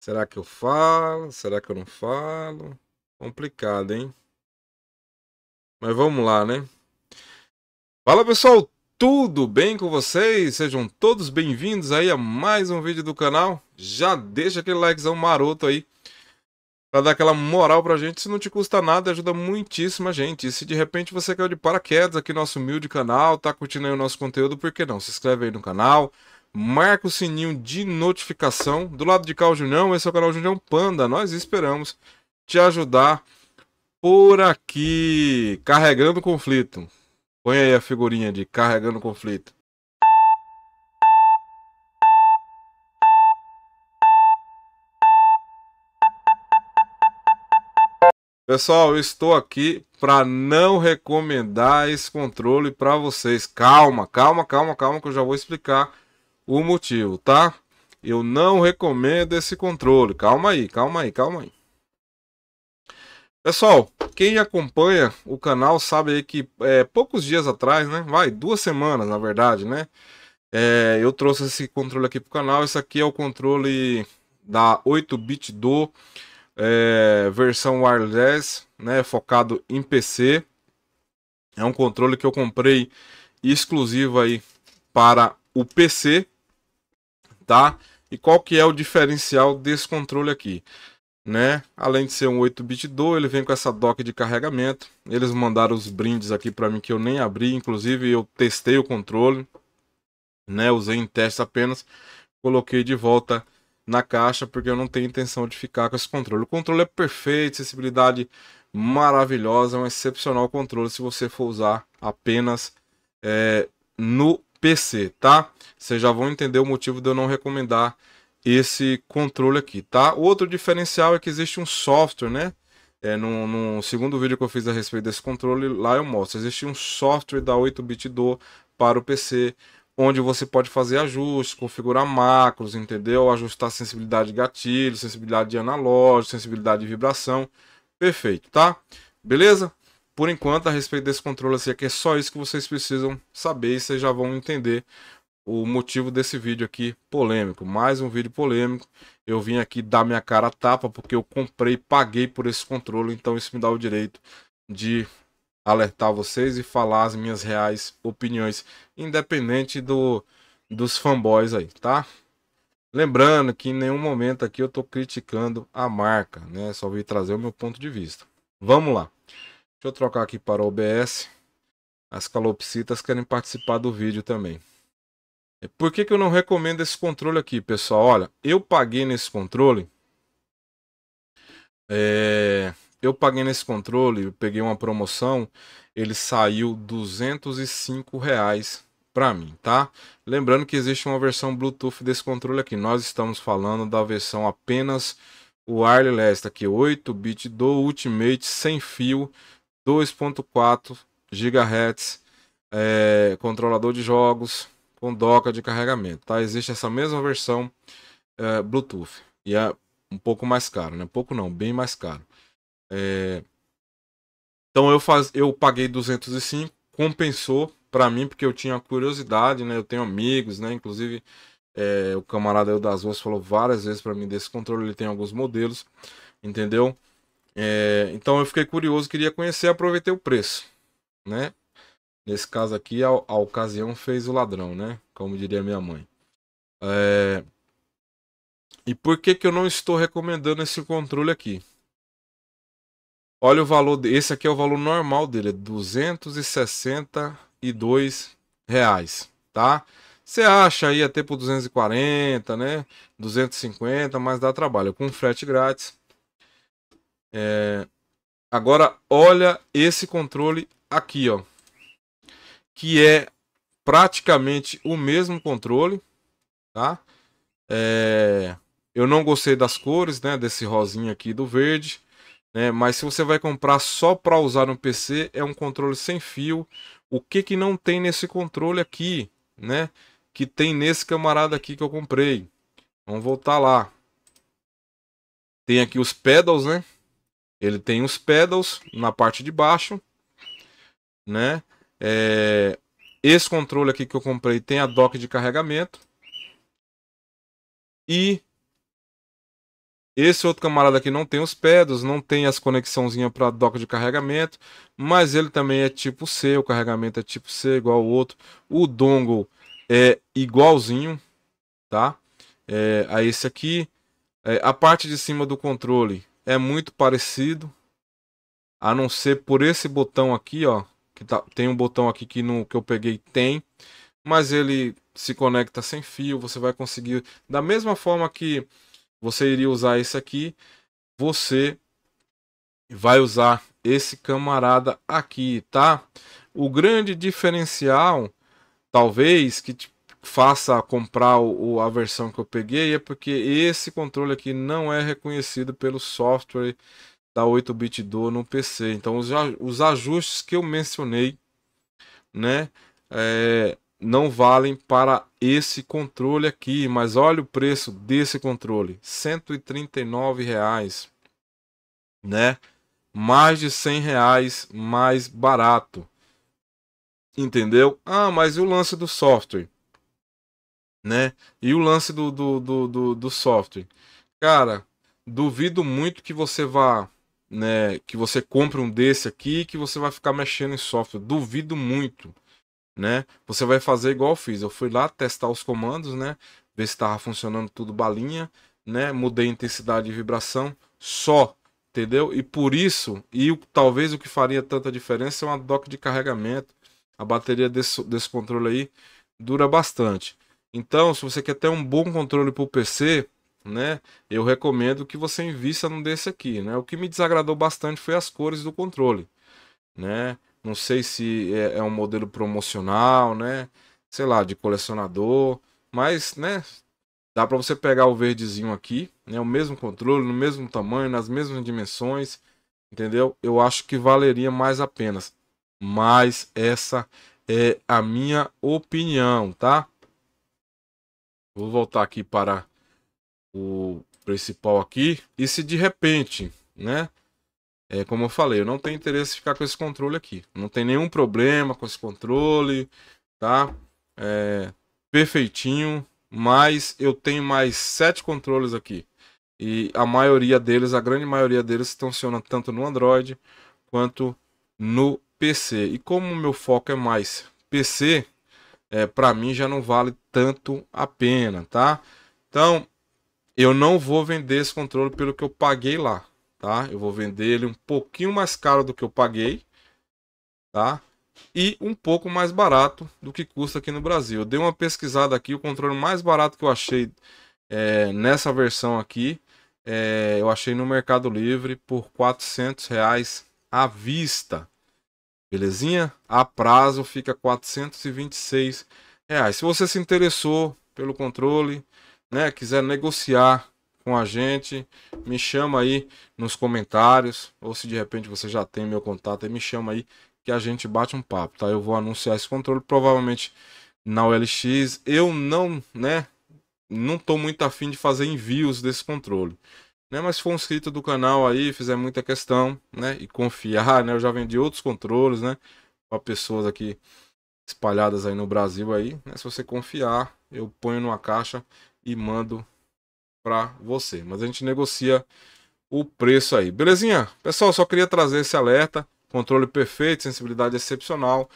Será que eu falo? Será que eu não falo? Complicado, hein? Mas vamos lá, né? Fala pessoal, tudo bem com vocês? Sejam todos bem-vindos aí a mais um vídeo do canal. Já deixa aquele likezão maroto aí para dar aquela moral pra gente. Se não te custa nada, ajuda muitíssima gente. E se de repente você caiu de paraquedas aqui no nosso humilde canal, tá curtindo aí o nosso conteúdo, por que não? Se inscreve aí no canal marca o sininho de notificação. Do lado de cá, o Junião, esse é o canal Junião Panda. Nós esperamos te ajudar por aqui, carregando conflito. Põe aí a figurinha de carregando conflito. Pessoal, eu estou aqui para não recomendar esse controle para vocês. Calma, calma, calma, calma, que eu já vou explicar o motivo, tá? Eu não recomendo esse controle. Calma aí, calma aí, calma aí. Pessoal, quem acompanha o canal sabe aí que é, poucos dias atrás, né? Vai, duas semanas na verdade, né? É, eu trouxe esse controle aqui pro canal. Esse aqui é o controle da 8-bit do é, versão wireless, né? Focado em PC. É um controle que eu comprei exclusivo aí para o PC, tá? E qual que é o diferencial desse controle aqui? Né? Além de ser um 8-bit do, ele vem com essa dock de carregamento. Eles mandaram os brindes aqui para mim que eu nem abri, inclusive eu testei o controle, né? Usei em teste apenas, coloquei de volta na caixa porque eu não tenho intenção de ficar com esse controle. O controle é perfeito, sensibilidade maravilhosa, é um excepcional controle se você for usar apenas é, no PC, tá? Vocês já vão entender o motivo de eu não recomendar esse controle aqui, tá? Outro diferencial é que existe um software, né? É, no, no, segundo vídeo que eu fiz a respeito desse controle, lá eu mostro. Existe um software da 8-bit do para o PC, onde você pode fazer ajustes, configurar macros, entendeu? Ajustar sensibilidade de gatilho, sensibilidade de analógico, sensibilidade de vibração. Perfeito, tá? Beleza? Por enquanto, a respeito desse controle, assim, é que é só isso que vocês precisam saber e vocês já vão entender o motivo desse vídeo aqui polêmico. Mais um vídeo polêmico. Eu vim aqui dar minha cara a tapa porque eu comprei, paguei por esse controle, então isso me dá o direito de alertar vocês e falar as minhas reais opiniões, independente do dos fanboys aí, tá? Lembrando que em nenhum momento aqui eu tô criticando a marca, né? Só vim trazer o meu ponto de vista. Vamos lá. Deixa eu trocar aqui para OBS. As calopsitas querem participar do vídeo também. Por que, que eu não recomendo esse controle aqui, pessoal? Olha, eu paguei nesse controle. É, eu paguei nesse controle, eu peguei uma promoção. Ele saiu 205 reais para mim, tá? Lembrando que existe uma versão Bluetooth desse controle aqui. Nós estamos falando da versão apenas wireless, tá aqui 8 bit do Ultimate sem fio 2.4 GHz, é, controlador de jogos com doca de carregamento, tá? Existe essa mesma versão é, Bluetooth e é um pouco mais caro, né? Pouco não, bem mais caro. É... Então eu faz, eu paguei 205, compensou para mim porque eu tinha curiosidade, né? Eu tenho amigos, né? Inclusive é, o camarada eu das ruas falou várias vezes para mim desse controle, ele tem alguns modelos, entendeu? É, então eu fiquei curioso, queria conhecer, aproveitei o preço, né? Nesse caso aqui, a, a ocasião fez o ladrão, né? Como diria minha mãe. É... E por que que eu não estou recomendando esse controle aqui? Olha o valor, de... esse aqui é o valor normal dele, é 262 reais, tá? Você acha aí até por 240, né? 250, mas dá trabalho. Com frete grátis, é... Agora, olha esse controle aqui, ó. Que é praticamente o mesmo controle, tá? É... Eu não gostei das cores, né? Desse rosinha aqui do verde. Né? Mas se você vai comprar só para usar no PC, é um controle sem fio. O que que não tem nesse controle aqui, né? Que tem nesse camarada aqui que eu comprei. Vamos voltar lá. Tem aqui os pedals, né? Ele tem os pedals na parte de baixo, né? É... Esse controle aqui que eu comprei tem a dock de carregamento. E esse outro camarada aqui não tem os pedals, não tem as conexãozinhas para dock de carregamento, mas ele também é tipo C, o carregamento é tipo C igual o outro. O dongle é igualzinho, tá? É, a esse aqui. É, a parte de cima do controle é muito parecido, a não ser por esse botão aqui, ó, que tá, tem um botão aqui que no que eu peguei tem, mas ele se conecta sem fio, você vai conseguir da mesma forma que você iria usar esse aqui, você vai usar esse camarada aqui, tá? O grande diferencial, talvez que faça comprar o, a versão que eu peguei é porque esse controle aqui não é reconhecido pelo software da 8-bit do no PC. Então os, os ajustes que eu mencionei, né, é, não valem para esse controle aqui, mas olha o preço desse controle, 139 reais, né? Mais de 100 reais mais barato, entendeu? Ah, mas e o lance do software? né? E o lance do, do, do, do, do software. Cara, duvido muito que você vá, né? Que você compre um desse aqui que você vai ficar mexendo em software. Duvido muito, né? Você vai fazer igual eu fiz. Eu fui lá testar os comandos, né? Ver se estava funcionando tudo balinha, né? Mudei a intensidade de vibração só, entendeu? E por isso, e o, talvez o que faria tanta diferença é uma dock de carregamento. A bateria desse, desse controle aí dura bastante. Então, se você quer ter um bom controle para o PC, né, eu recomendo que você invista num desse aqui, né? O que me desagradou bastante foi as cores do controle, né? Não sei se é, é um modelo promocional, né? Sei lá, de colecionador, mas, né, dá para você pegar o verdezinho aqui, né, o mesmo controle, no mesmo tamanho, nas mesmas dimensões, entendeu? Eu acho que valeria mais apenas. Mas essa é a minha opinião, tá? Vou voltar aqui para o principal aqui. E se de repente, né? É, como eu falei, eu não tenho interesse em ficar com esse controle aqui. Não tem nenhum problema com esse controle, tá? É, perfeitinho. Mas eu tenho mais sete controles aqui. E a maioria deles, a grande maioria deles, funciona tanto no Android quanto no PC. E como o meu foco é mais PC, é, para mim já não vale tanto a pena, tá? Então, eu não vou vender esse controle pelo que eu paguei lá, tá? Eu vou vender ele um pouquinho mais caro do que eu paguei, tá? E um pouco mais barato do que custa aqui no Brasil. Eu dei uma pesquisada aqui, o controle mais barato que eu achei é, nessa versão aqui, é, eu achei no Mercado Livre por 400 reais à vista, Belezinha? A prazo fica R$ 426. Reais. Se você se interessou pelo controle, né, quiser negociar com a gente, me chama aí nos comentários, ou se de repente você já tem meu contato, aí me chama aí que a gente bate um papo, tá? Eu vou anunciar esse controle provavelmente na OLX. Eu não, né, não tô muito afim de fazer envios desse controle. Né? Mas se for inscrito do canal aí, fizer muita questão, né? E confiar, né? Eu já vendi outros controles, né? Pra pessoas aqui espalhadas aí no Brasil aí. Né? Se você confiar, eu ponho numa caixa e mando para você. Mas a gente negocia o preço aí. Belezinha? Pessoal, só queria trazer esse alerta. Controle perfeito, sensibilidade excepcional.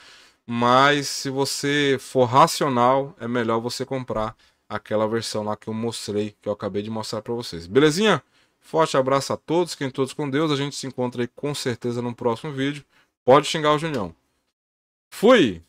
Mas se você for racional, é melhor você comprar aquela versão lá que eu mostrei, que eu acabei de mostrar para vocês. Belezinha? Forte abraço a todos, quem todos com Deus. A gente se encontra aí com certeza no próximo vídeo. Pode xingar o Junião. Fui!